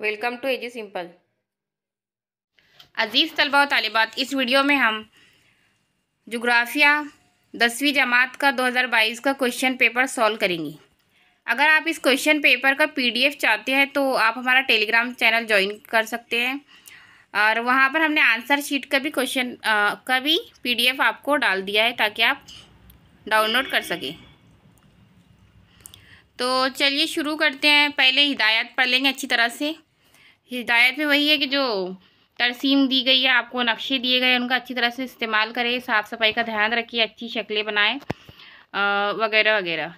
welcome to AG simple अजीज़ तलबा और तालिबात इस वीडियो में हम जोग्राफिया दसवीं जमात का 2022 का क्वेश्चन पेपर सॉल्व करेंगी अगर आप इस क्वेश्चन पेपर का पीडीएफ चाहते हैं तो आप हमारा टेलीग्राम चैनल ज्वाइन कर सकते हैं और वहाँ पर हमने आंसर शीट का भी क्वेश्चन का भी पी आपको डाल दिया है ताकि आप डाउनलोड कर सकें तो चलिए शुरू करते हैं पहले हिदायत पढ़ लेंगे अच्छी तरह से हिदायत में वही है कि जो तरसीम दी गई है आपको नक्शे दिए गए उनका अच्छी तरह से इस्तेमाल करें साफ़ सफाई का ध्यान रखिए अच्छी शक्लें बनाएं वगैरह वगैरह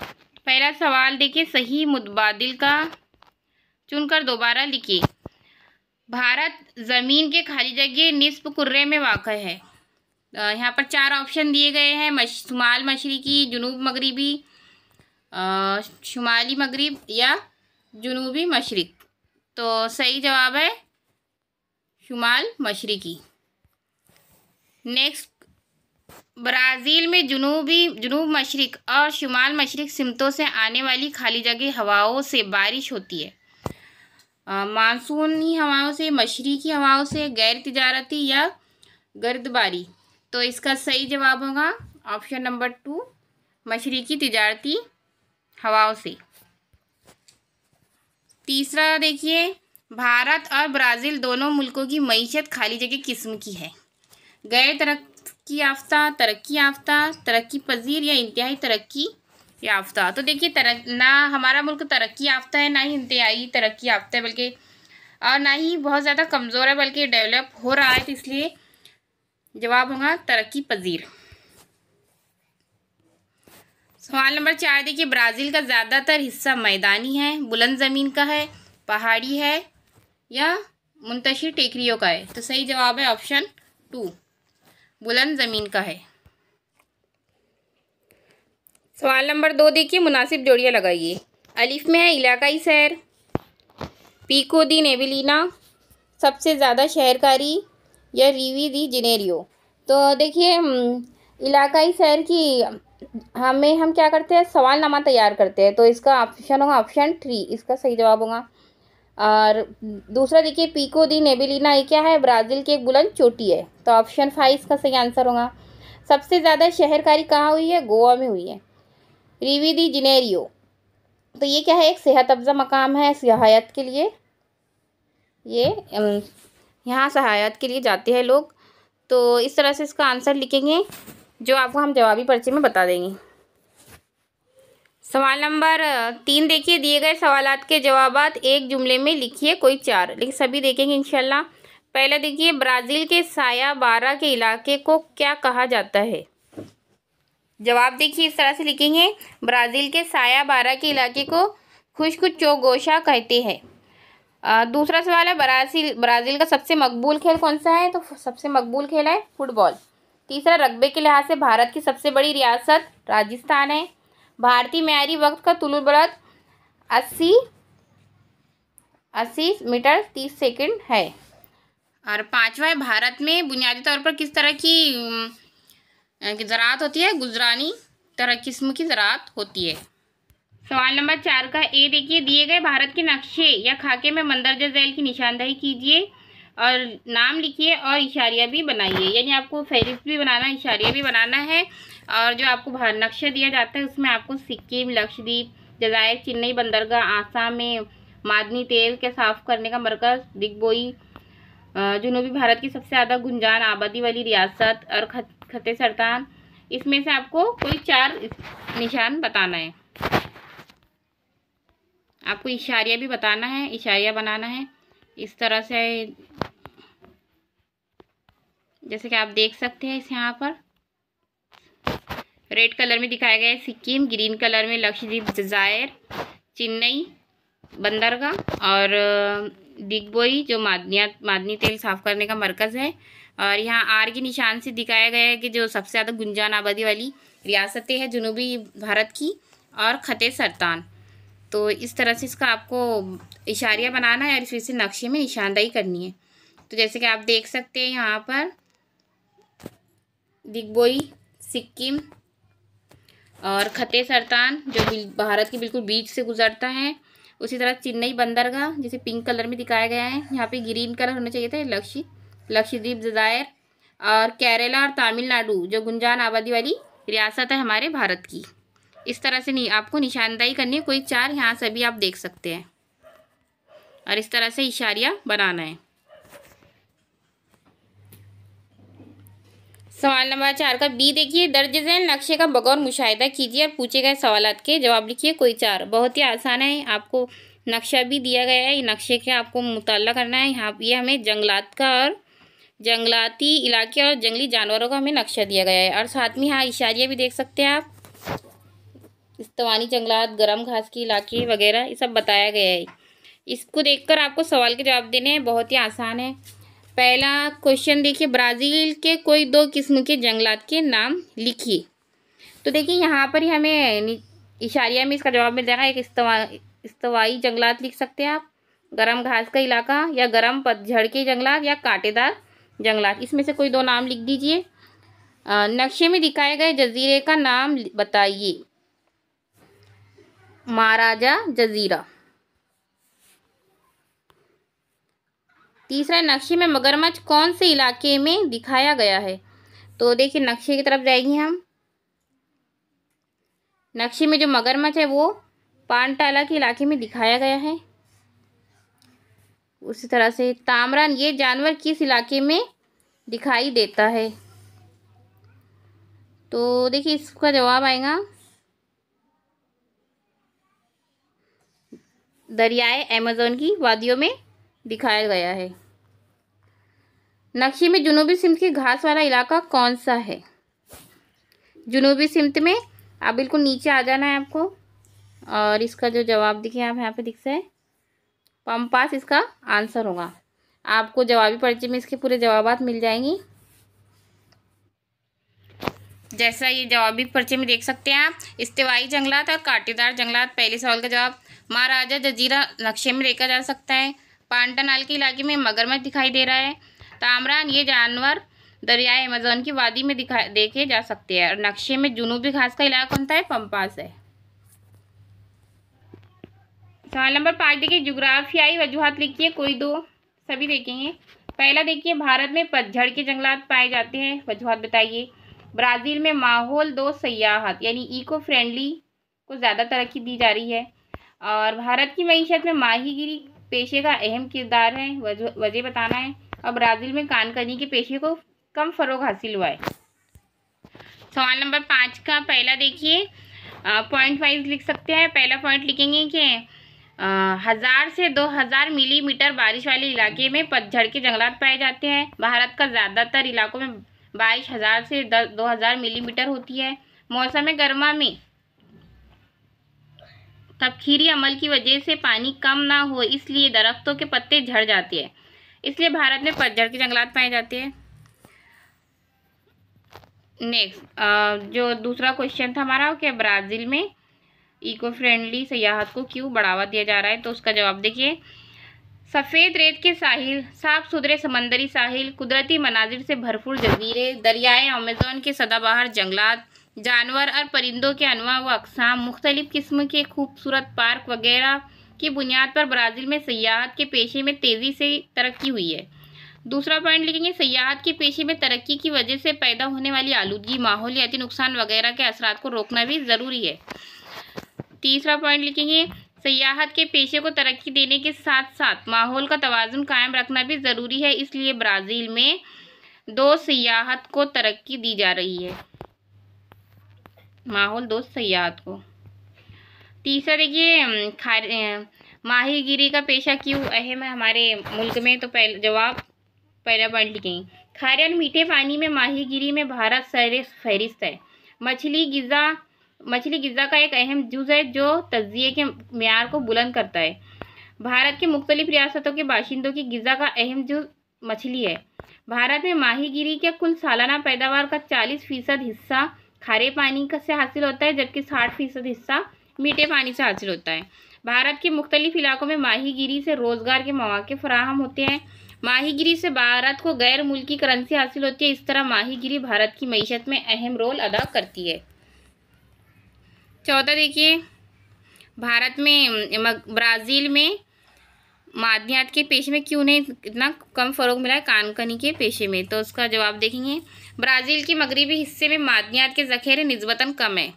पहला सवाल देखिए सही मुतबाद का चुनकर दोबारा लिखिए भारत ज़मीन के खाली जगह नस्ब कुर्रे में वाक़ है यहाँ पर चार ऑप्शन दिए गए हैं शुमाल मशरकी जुनूब मगरबी शुमाली मगरब या जुनूबी मशरक़ तो सही जवाब है शुमाल मशरक़ी नेक्स्ट ब्राज़ील में जुनूबी जुनूब मशरक और शुमाल मशरक सिमतों से आने वाली खाली जगह हवाओं से बारिश होती है मानसूनी हवाओं से मशरकी हवाओं से गैर तजारती या गर्दबारी तो इसका सही जवाब होगा ऑप्शन नंबर टू मशरकी तजारती हवाओं से तीसरा देखिए भारत और ब्राज़ील दोनों मुल्कों की मीशत खाली जगह किस्म की है गैर तरक्की याफ्ता तरक्की याफ्ता तरक्की पजीर या इंतहाई तरक्की याफ्ता तो देखिए तरक ना हमारा मुल्क तरक्की याफ्ता है ना ही इंतहाई तरक्की याफ्ता है बल्कि और ना ही बहुत ज़्यादा कमज़ोर है बल्कि डेवलप हो रहा है तो इसलिए जवाब होगा तरक्की पजीर सवाल नंबर चार देखिए ब्राज़ील का ज़्यादातर हिस्सा मैदानी है बुलंद ज़मीन का है पहाड़ी है या मुंतशिर टेकरियों का है तो सही जवाब है ऑप्शन टू बुलंद ज़मीन का है सवाल नंबर दो देखिए मुनासिब जोड़ियाँ लगाइए अलिफ में है इलाकाई सैर पीको दी नेविलीना सबसे ज़्यादा शहरकारी या रीवी दी जिनेरियो तो देखिए हम्म, इलाकाई सैर की हमें हाँ, हम क्या करते हैं सवाल नामा तैयार करते हैं तो इसका ऑप्शन होगा ऑप्शन थ्री इसका सही जवाब होगा और दूसरा देखिए पीको दी नेबिलीना ये क्या है ब्राज़ील की एक बुलंद चोटी है तो ऑप्शन फाइव इसका सही आंसर होगा सबसे ज़्यादा शहरकारी कहाँ हुई है गोवा में हुई है रिवी दी जिनेरियो तो ये क्या है एक सेहत अफजा मकाम है सहायत के लिए ये यहाँ सहायत के लिए जाते हैं लोग तो इस तरह से इसका आंसर लिखेंगे जो आपको हम जवाबी पर्चे में बता देंगे सवाल नंबर तीन देखिए दिए गए सवाल के जवाब एक जुमले में लिखिए कोई चार लेकिन सभी देखेंगे इनशाला पहला देखिए ब्राज़ील के साया बारह के इलाके को क्या कहा जाता है जवाब देखिए इस तरह से लिखेंगे ब्राज़ील के साया बारह के इलाके को खुश्क चौगोशा कहते हैं दूसरा सवाल है ब्राज़ील ब्राज़ील का सबसे मकबूल खेल कौन सा है तो सबसे मकबूल खेल है फुटबॉल तीसरा रकबे के लिहाज से भारत की सबसे बड़ी रियासत राजस्थान है भारतीय मैारी वक्त का तुल बरत अस्सी अस्सी मीटर तीस सेकंड है और पांचवा है भारत में बुनियादी तौर पर किस तरह की ज़रात होती है गुजरानी तरह किस्म की ज़रात होती है सवाल नंबर चार का ए देखिए दिए गए भारत के नक्शे या खाके में मंदरजा जैल की निशानदही कीजिए और नाम लिखिए और इशारिया भी बनाइए यानी आपको फहरिस्त भी बनाना इशारिया भी बनाना है और जो आपको भारत नक्शा दिया जाता है उसमें आपको सिक्किम लक्षद्वीप जजायर चेन्नई बंदरगाह आसाम में मादनी तेल के साफ करने का मरकज़ दिग्बोई जुनूबी भारत की सबसे ज़्यादा गुंजान आबादी वाली रियासत और खत खते सरतान इसमें से आपको कोई चार निशान बताना है आपको इशारिया भी बताना है इशारिया बनाना है इस तरह से जैसे कि आप देख सकते हैं इस यहाँ पर रेड कलर में दिखाया गया है सिक्किम ग्रीन कलर में लक्षद्वीप जजायर चेन्नई बंदरगाह और डिगबोई जो मादनिया मादनी तेल साफ़ करने का मरकज़ है और यहाँ आर के निशान से दिखाया गया है कि जो सबसे ज़्यादा गुंजान आबादी वाली रियासतें हैं जनूबी भारत की और ख़ते सरतान तो इस तरह से इसका आपको इशारिया बनाना है और इस से नक्शे में निशानदाही करनी है तो जैसे कि आप देख सकते हैं यहाँ पर दिग्बोई सिक्किम और खते सरतान जो भारत के बिल्कुल बीच से गुजरता है उसी तरह चेन्नई बंदरगाह जिसे पिंक कलर में दिखाया गया है यहाँ पे ग्रीन कलर होना चाहिए था लक्ष्य लक्षद्वीप जजायर और केरला और तमिलनाडु जो गुंजान आबादी वाली रियासत है हमारे भारत की इस तरह से नहीं आपको निशानदाही करनी है कोई चार यहाँ से भी आप देख सकते हैं और इस तरह से इशारिया बनाना है सवाल नंबर चार का बी देखिए दर्ज जैन नक्शे का बगौर मुशाहिदा कीजिए और पूछे गए सवाल के जवाब लिखिए कोई चार बहुत ही आसान है आपको नक्शा भी दिया गया है नक्शे के आपको मुताल करना है यहाँ ये हमें जंगलात का और जंगलाती इलाके और जंगली जानवरों का हमें नक्शा दिया गया है और साथ में यहाँ इशारिया भी देख सकते हैं आप इस्तवानी जंगलात गर्म घास के इलाके वगैरह ये सब बताया गया है इसको देखकर आपको सवाल के जवाब देने हैं बहुत ही आसान है पहला क्वेश्चन देखिए ब्राज़ील के कोई दो किस्म के जंगलात के नाम लिखिए तो देखिए यहाँ पर ही हमें इशारिया में इसका जवाब मिल जाएगा एक इस्तवा इस्तवाई जंगलात लिख सकते हैं आप गरम घास का इलाका या गरम पतझड़ के जंगलात या कांटेदार जंगलात इसमें से कोई दो नाम लिख दीजिए नक्शे में दिखाए गए जजीरे का नाम बताइए महाराजा जजीरा तीसरा नक्शे में मगरमच्छ कौन से इलाके में दिखाया गया है तो देखिए नक्शे की तरफ जाएंगे हम नक्शे में जो मगरमच्छ है वो पानटाला के इलाके में दिखाया गया है उसी तरह से तामरान ये जानवर किस इलाके में दिखाई देता है तो देखिए इसका जवाब आएगा दरियाए अमेजोन की वादियों में दिखाया गया है नक्शे में जुनूबी सिमत की घास वाला इलाका कौन सा है जुनूबी सिमत में आप बिल्कुल नीचे आ जाना है आपको और इसका जो जवाब दिखे आप यहाँ पे दिख सकते पम पास इसका आंसर होगा आपको जवाबी पर्चे में इसके पूरे जवाब मिल जाएंगी जैसा ये जवाबी पर्चे में देख सकते हैं आप इस्तेवाई जंगलात और कांटेदार जंगलात पहले सवाल का जवाब महाराजा जजीरा नक्शे में देखा जा सकता है पांटानाल के इलाके में मगरमच्छ दिखाई दे रहा है तामरान ये जानवर दरियाए अमेजोन की वादी में दिखा देखे जा सकते हैं और नक्शे में जुनूबी घास का इलाका कौन सा है पंपास है सवाल नंबर पाँच देखिए जुग्राफियाई वजूहत लिखिए कोई दो सभी देखेंगे पहला देखिए भारत में पतझड़ के जंगलात पाए जाते हैं वजूहत बताइए ब्राज़ील में माहौल दो सयाहत यानी इको फ्रेंडली को ज़्यादा तरक्की दी जा रही है और भारत की मीशत में माहीगिरी पेशे का अहम किरदार है वजह बताना है और ब्राज़ील में कानकनी के पेशे को कम फरोग हासिल हुआ है सवाल नंबर पाँच का पहला देखिए पॉइंट वाइज लिख सकते हैं पहला पॉइंट लिखेंगे कि हज़ार से दो हज़ार मिलीमीटर बारिश वाले इलाके में पतझड़ के जंगलात पाए जाते हैं भारत का ज़्यादातर इलाकों में बारिश हज़ार से दो हज़ार मिलीमीटर होती है मौसम गर्मा में तबखीरी अमल की वजह से पानी कम ना हो इसलिए दरख्तों के पत्ते झड़ जाते हैं इसलिए भारत में पतझड़ के जंगलात पाए जाते हैं नेक्स्ट जो दूसरा क्वेश्चन था हमारा कि ब्राज़ील में इको फ्रेंडली सयाहत को क्यों बढ़ावा दिया जा रहा है तो उसका जवाब देखिए सफ़ेद रेत के साहिल साफ सुथरे समंदरी साहिल कुदरती मनाजिर से भरपूर जजीरे दरियाए अमेजोन के सदाबहार जंगलात जानवर और परिंदों के अनवा व अकसाम मुख्तलिफ़ किस्म के खूबसूरत पार्क वगैरह की बुनियाद पर ब्राज़ील में सयाहत के पेशे में तेज़ी से तरक्की हुई है दूसरा पॉइंट लिखेंगे सयाहत के पेशे में तरक्की की वजह से पैदा होने वाली आलूगी माहौलियाती नुकसान वगैरह के असरा को रोकना भी ज़रूरी है तीसरा पॉइंट लिखेंगे सयाहत के पेशे को तरक्की देने के साथ साथ माहौल का तोज़ुन कायम रखना भी ज़रूरी है इसलिए ब्राज़ील में दो सयाहत को तरक्की दी जा रही है माहौल दोस्त सयाद को तीसरा देखिए खार माहीगिरी का पेशा क्यों अहम है हमारे मुल्क में तो पहले जवाब पहला पॉइंट लिखें खारे और मीठे पानी में माहीगिरी में भारत सर फहरिस्त है मछली गज़ा मछली गज़ा का एक अहम जुज है जो तजिए के मैार को बुलंद करता है भारत के मुख्तलिफ रियासतों के बाशिंदों की गज़ा का अहम जुज मछली है भारत में माहीगिरी के कुल सालाना पैदावार का चालीस फ़ीसद हिस्सा खारे पानी का से हासिल होता है जबकि साठ फीसद हिस्सा मीठे पानी से हासिल होता है भारत के मुख्तलिफ इलाकों में माहीगिरी से रोज़गार के मौाक़े फराहम होते हैं माहीगिरी से भारत को गैर मुल्की करेंसी हासिल होती है इस तरह माहीगिरी भारत की मीशत में अहम रोल अदा करती है चौथा देखिए भारत में ब्राज़ील में माध्यम के पेशे में क्यों नहीं इतना कम फ़र्क मिला है कानकनी के पेशे में तो उसका जवाब देखेंगे ब्राज़ील के मगरबी हिस्से में मादनियात के ज़ख़ीरे नस्बता कम है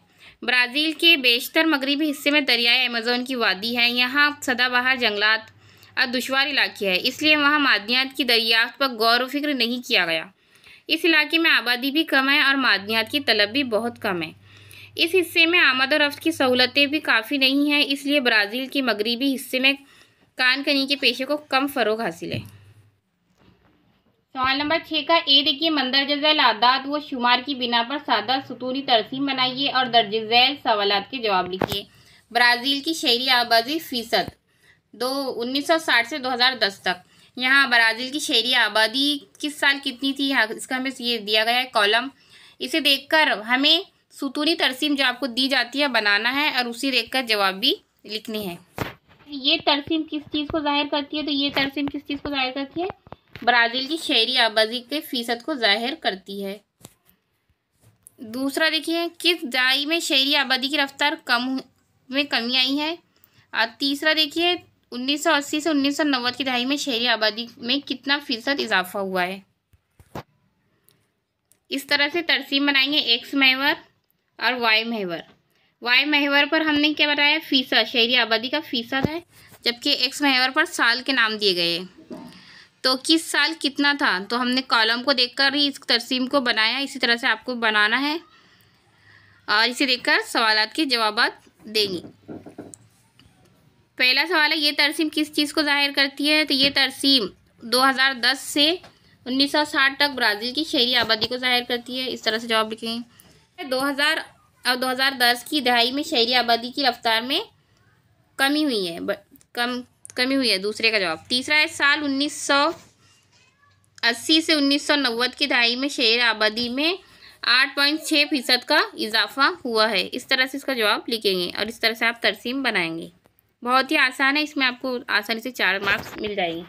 ब्राज़ील के बेशतर मगरबी हिस्से में दरियाए अमेज़ोन की वादी है यहाँ सदाबहार जंगलात और दुशवार इलाके हैं इसलिए वहाँ मादनियात की दरियाफ्त पर गौर व फिक्र नहीं किया गया इस इलाके में आबादी भी कम है और मादनियात की तलब भी बहुत कम है इस हिस्से में आमद और रफ्त की सहूलतें भी काफ़ी नहीं हैं इसलिए ब्राज़ील के मगरबी हिस्से में कान कनी के पेशे को कम फ़रोग हासिल है सवाल नंबर छः का ए देखिए मंदर जैल आदात व शुमार की बिना पर सादा सतूनी तरसीम बनाइए और दर्ज जैल सवाल के जवाब लिखिए ब्राज़ील की शहरी आबादी फ़ीसद दो 1960 से 2010 तक यहाँ ब्राज़ील की शहरी आबादी किस साल कितनी थी यहाँ इसका हमें ये दिया गया है कॉलम इसे देखकर हमें सतूनी तरसीम जो आपको दी जाती है बनाना है और उसी देख जवाब भी लिखनी है ये तरसीम किस चीज़ को जाहिर करती है तो ये तरसीम किस चीज़ को जाहिर करती है ब्राज़ील की शहरी आबादी के फीसद को जाहिर करती है दूसरा देखिए किस दहाई में शहरी आबादी की रफ्तार कम में कमी आई है और तीसरा देखिए 1980 से 1990 की दहाई में शहरी आबादी में कितना फीसद इजाफा हुआ है इस तरह से तरसीम बनाएंगे एक्स महवर और वाई महवर वाई महवर पर हमने क्या बताया फीसद शहरी आबादी का फीसद है जबकि एक्स महवर पर साल के नाम दिए गए तो किस साल कितना था तो हमने कॉलम को देखकर ही इस तरसीम को बनाया इसी तरह से आपको बनाना है और इसे देखकर सवाल के जवाब देंगे पहला सवाल है ये तरसीम किस चीज़ को जाहिर करती है तो ये तरसीम 2010 से 1960 तक ब्राज़ील की शहरी आबादी को जाहिर करती है इस तरह से जवाब लिखेंगे हज़ार और दस की दहाई में शहरी आबादी की रफ्तार में कमी हुई है कम कमी हुई है दूसरे का जवाब तीसरा है साल उन्नीस अस्सी से उन्नीस सौ नब्बे की दहाई में शहर आबादी में आठ पॉइंट छः फीसद का इजाफा हुआ है इस तरह से इसका जवाब लिखेंगे और इस तरह से आप तरसीम बनाएंगे बहुत ही आसान है इसमें आपको आसानी से चार मार्क्स मिल जाएंगे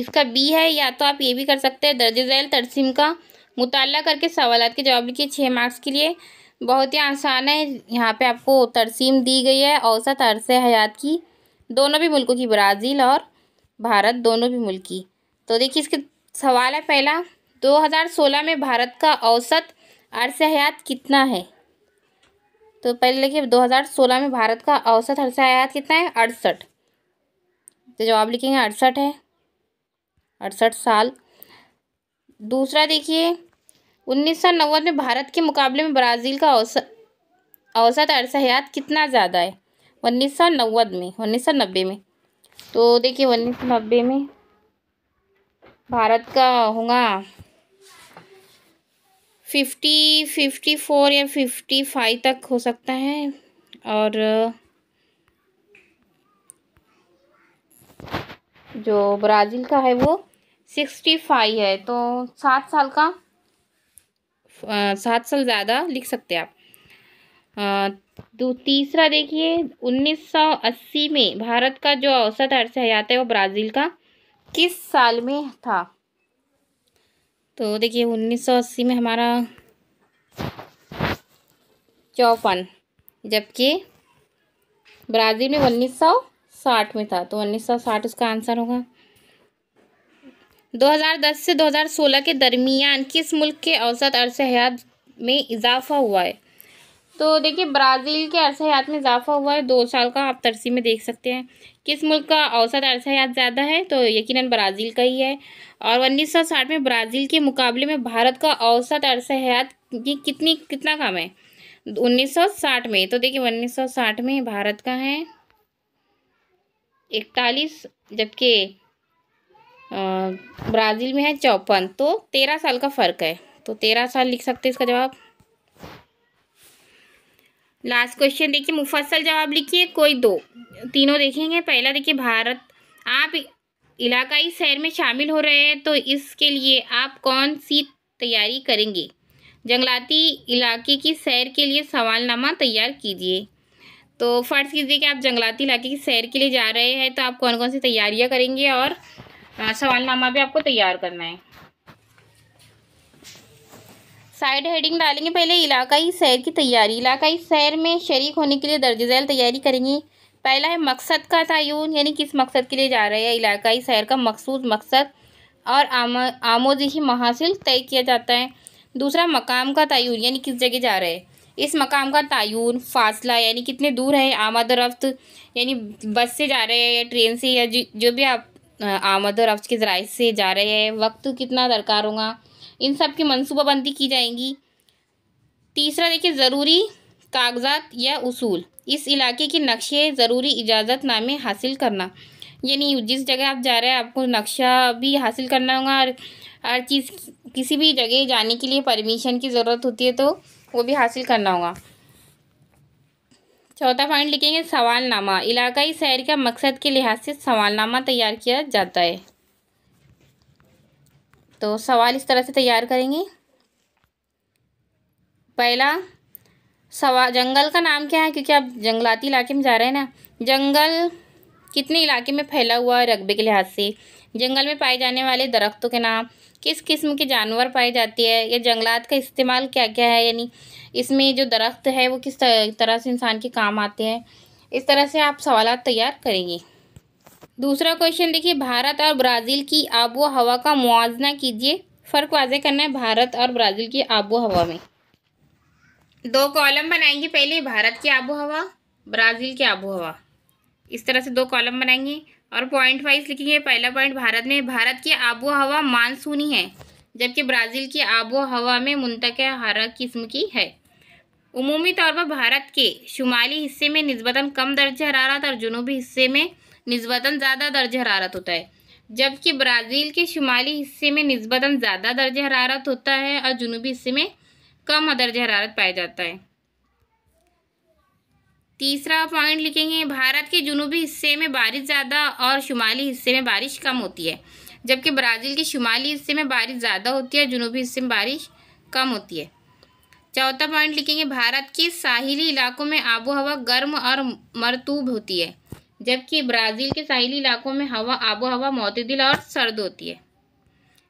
इसका बी है या तो आप ये भी कर सकते हैं दर्ज झैल तरसीम का मुताल करके सवाल के जवाब लिखिए छः मार्क्स के लिए बहुत ही आसान है यहाँ पे आपको तरसीम दी गई है औसत अरस हयात की दोनों भी मुल्कों की ब्राज़ील और भारत दोनों भी मुल्क की तो देखिए इसके सवाल है पहला 2016 में भारत का औसत अरस हयात कितना है तो पहले देखिए 2016 में भारत का औसत अरस हयात कितना है अड़सठ तो जवाब लिखेंगे अड़सठ है अड़सठ साल दूसरा देखिए उन्नीस में भारत के मुकाबले में ब्राज़ील का औसत औसत अरसयात कितना ज़्यादा है उन्नीस में उन्नीस में तो देखिए उन्नीस में भारत का होगा फिफ्टी फिफ्टी फोर या फिफ्टी फाइव तक हो सकता है और जो ब्राज़ील का है वो सिक्सटी फाइव है तो सात साल का सात साल ज़्यादा लिख सकते हैं आप तो तीसरा देखिए 1980 में भारत का जो औसत अर्थ हयात है वो ब्राज़ील का किस साल में था तो देखिए 1980 में हमारा चौपन जबकि ब्राज़ील में 1960 में था तो 1960 उसका आंसर होगा 2010 से 2016 के दरमियान किस मुल्क के औसत हयात में इजाफा हुआ है तो देखिए ब्राज़ील के हयात में इजाफा हुआ है दो साल का आप तरसी में देख सकते हैं किस मुल्क का औसत अरस हयात ज़्यादा है तो यकीनन ब्राज़ील का ही है और 1960 में ब्राज़ील के मुकाबले में भारत का औसत हयात की कितनी कितना कम है 1960 में तो देखिए 1960 में भारत का है इकतालीस जबकि ब्राज़ील में है चौपन तो तेरह साल का फ़र्क है तो तेरह साल लिख सकते हैं इसका जवाब लास्ट क्वेश्चन देखिए मुफसल जवाब लिखिए कोई दो तीनों देखेंगे पहला देखिए भारत आप इलाकाई सैर में शामिल हो रहे हैं तो इसके लिए आप कौन सी तैयारी करेंगे जंगलाती इलाके की सैर के लिए सवालनामा तैयार कीजिए तो फ़र्ज़ कीजिए कि आप जंगलाती इलाके की सैर के लिए जा रहे हैं तो आप कौन कौन सी तैयारियां करेंगे और हाँ, सवालनामा भी आपको तैयार करना है साइड हेडिंग डालेंगे पहले इलाकाई सैर की तैयारी इलाकाई सैर में शरीक होने के लिए दर्ज झैल तैयारी करेंगे पहला है मकसद का तयन यानी किस मकसद के लिए जा रहे हैं इलाकाई सैर का मखसूस मकसद और आम आमोजी महासिल तय किया जाता है दूसरा मकाम का तयन यानी किस जगह जा रहे हैं इस मकाम का तयन फासला यानी कितने दूर है आमद रफ्त यानी बस से जा रहे हैं या ट्रेन से या जो भी आप आमद और अफज के ज़राए से जा रहे हैं वक्त कितना दरकार होगा इन सब की मनसूबाबंदी की जाएंगी तीसरा देखिए ज़रूरी कागजात या उसूल इस इलाके के नक्शे ज़रूरी इजाज़त नामे हासिल करना यानी जिस जगह आप जा रहे हैं आपको नक्शा भी हासिल करना होगा और हर चीज़ किसी भी जगह जाने के लिए परमिशन की ज़रूरत होती है तो वो भी हासिल करना होगा चौथा पॉइंट लिखेंगे सवालनामा इलाकाई शहर का मकसद के लिहाज से सवालनामा तैयार किया जाता है तो सवाल इस तरह से तैयार करेंगे पहला सवाल जंगल का नाम क्या है क्योंकि आप जंगलाती इलाके में जा रहे हैं ना जंगल कितने इलाके में फैला हुआ है रकबे के लिहाज से जंगल में पाए जाने वाले दरख्तों के नाम किस किस्म के जानवर पाए जाते हैं या जंगलात का इस्तेमाल क्या क्या है यानी इसमें जो दरख्त है वो किस तरह से इंसान के काम आते हैं इस तरह से आप सवाल तैयार करेंगे दूसरा क्वेश्चन देखिए भारत और ब्राज़ील की आबो हवा का मुआजना कीजिए फ़र्क वाजे करना है भारत और ब्राज़ील की आबो हवा में दो कॉलम बनाएंगे पहले भारत की आबो हवा ब्राज़ील की आबो हवा इस तरह से दो कॉलम बनाएंगे और पॉइंट वाइज लिखेंगे पहला पॉइंट भारत में भारत की आबो हवा मानसूनी है जबकि ब्राज़ील की आबो हवा में मुंतक हर किस्म की है उमूमी तौर पर भारत के शुमाली हिस्से में नस्बता कम दर्ज हरारत और जनूबी हिस्से में नस्बता ज़्यादा दर्ज हरारत होता है जबकि ब्राज़ील के शुमाली हिस्से में नस्बता ज़्यादा दर्ज हरारत होता है और जनूबी हिस्से में कम दर्ज हरारत पाया जाता है तीसरा पॉइंट लिखेंगे भारत के जुनूबी हिस्से में बारिश ज़्यादा और शुमाली हिस्से में बारिश कम होती है जबकि ब्राज़ील के शुमाली हिस्से में बारिश ज़्यादा होती है जुनूबी हिस्से में बारिश कम होती है चौथा पॉइंट लिखेंगे भारत के साहिली इलाकों में आबो हवा गर्म और मरतूब होती है जबकि ब्राज़ील के साहिली इलाकों में हवा आबो हवा मतदिल और सर्द होती है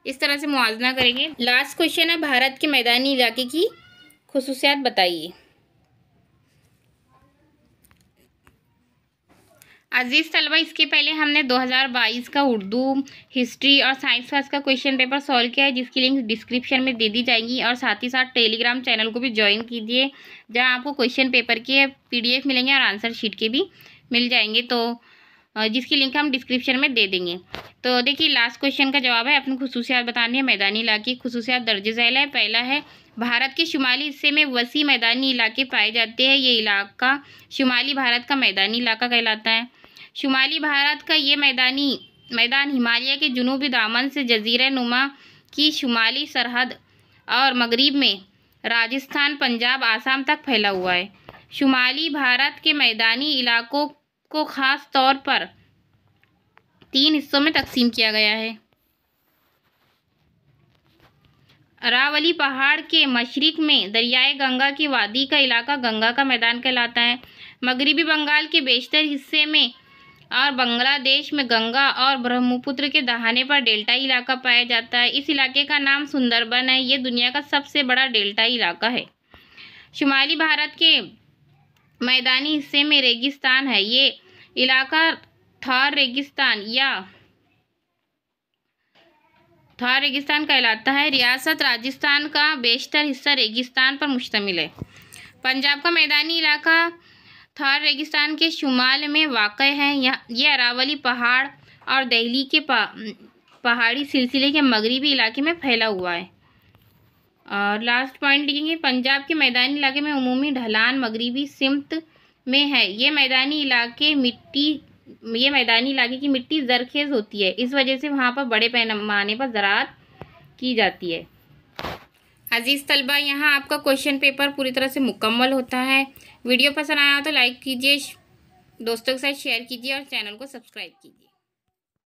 इस तरह से मुआजना करेंगे लास्ट क्वेश्चन है भारत के मैदानी इलाके की खसूसियात बताइए अजीज़ तलबा इसके पहले हमने 2022 का उर्दू हिस्ट्री और साइंस फर्स का क्वेश्चन पेपर सॉल्व किया है जिसकी लिंक डिस्क्रिप्शन में दे दी जाएंगी और साथ ही साथ टेलीग्राम चैनल को भी ज्वाइन कीजिए जहां आपको क्वेश्चन पेपर के पीडीएफ मिलेंगे और आंसर शीट के भी मिल जाएंगे तो जिसकी लिंक हम डिस्क्रिप्शन में दे देंगे तो देखिए लास्ट क्वेश्चन का जवाब है अपनी खसूसियात बतानी है मैदानी इलाके खसूसियात दर्ज झैल है पहला है भारत के शुमाली हिस्से में वसी मैदानी इलाके पाए जाते हैं ये इलाका शुमाली भारत का मैदानी इलाका कहलाता है शुमाली भारत का ये मैदानी मैदान हिमालय के जुनूबी दामन से जजीरा नुमा की शुमाली सरहद और मगरब में राजस्थान पंजाब आसाम तक फैला हुआ है शुमाली भारत के मैदानी इलाकों को ख़ास तौर पर तीन हिस्सों में तकसीम किया गया है अरावली पहाड़ के मशरक में दरियाए गंगा की वादी का इलाका गंगा का मैदान कहलाता है मगरबी बंगाल के बेशतर हिस्से में और बांग्लादेश में गंगा और ब्रह्मपुत्र के दहाने पर डेल्टा इलाका पाया जाता है इस इलाके का नाम सुंदरबन है ये दुनिया का सबसे बड़ा डेल्टा इलाका है शुमाली भारत के मैदानी हिस्से में रेगिस्तान है ये इलाका थार रेगिस्तान या थार रेगिस्तान कहलाता है रियासत राजस्थान का बेशतर हिस्सा रेगिस्तान पर मुश्तमिल है पंजाब का मैदानी इलाका थार रेगिस्तान के शुमाल में वाक़ है यह अरावली पहाड़ और दहली के पहाड़ी सिलसिले के मगरबी इलाके में फैला हुआ है और लास्ट पॉइंट लिखेंगे पंजाब के मैदानी इलाके में उमूमी ढलान मगरबी सिमत में है ये मैदानी इलाके मिट्टी ये मैदानी इलाके की मिट्टी जरखेज होती है इस वजह से वहाँ पर बड़े पैमाने पर ज़रात की जाती है अजीज़ तलबा यहाँ आपका क्वेश्चन पेपर पूरी तरह से मुकम्मल होता है वीडियो पसंद आया हो तो लाइक कीजिए दोस्तों के साथ शेयर कीजिए और चैनल को सब्सक्राइब कीजिए